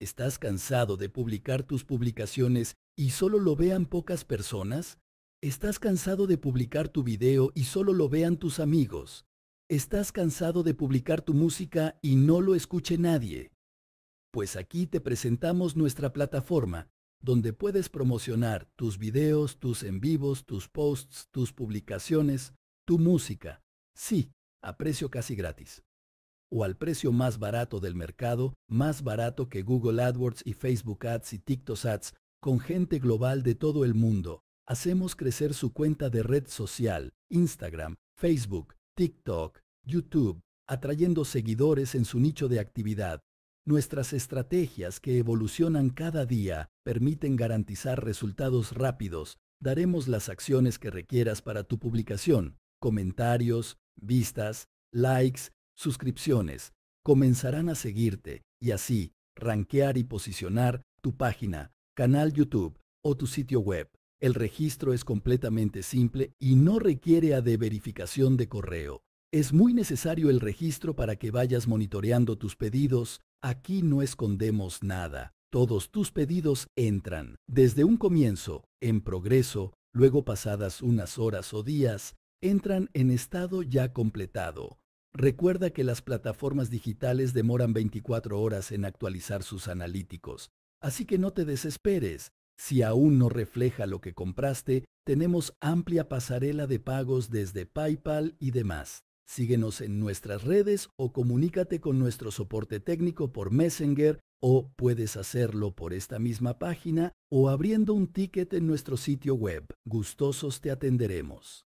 ¿Estás cansado de publicar tus publicaciones y solo lo vean pocas personas? ¿Estás cansado de publicar tu video y solo lo vean tus amigos? ¿Estás cansado de publicar tu música y no lo escuche nadie? Pues aquí te presentamos nuestra plataforma, donde puedes promocionar tus videos, tus en vivos, tus posts, tus publicaciones, tu música. Sí, a precio casi gratis o al precio más barato del mercado, más barato que Google AdWords y Facebook Ads y TikTok Ads, con gente global de todo el mundo. Hacemos crecer su cuenta de red social, Instagram, Facebook, TikTok, YouTube, atrayendo seguidores en su nicho de actividad. Nuestras estrategias que evolucionan cada día permiten garantizar resultados rápidos. Daremos las acciones que requieras para tu publicación, comentarios, vistas, likes, suscripciones, comenzarán a seguirte y así rankear y posicionar tu página, canal YouTube o tu sitio web. El registro es completamente simple y no requiere a de verificación de correo. Es muy necesario el registro para que vayas monitoreando tus pedidos. Aquí no escondemos nada. Todos tus pedidos entran, desde un comienzo, en progreso, luego pasadas unas horas o días, entran en estado ya completado. Recuerda que las plataformas digitales demoran 24 horas en actualizar sus analíticos, así que no te desesperes. Si aún no refleja lo que compraste, tenemos amplia pasarela de pagos desde PayPal y demás. Síguenos en nuestras redes o comunícate con nuestro soporte técnico por Messenger o puedes hacerlo por esta misma página o abriendo un ticket en nuestro sitio web. Gustosos te atenderemos.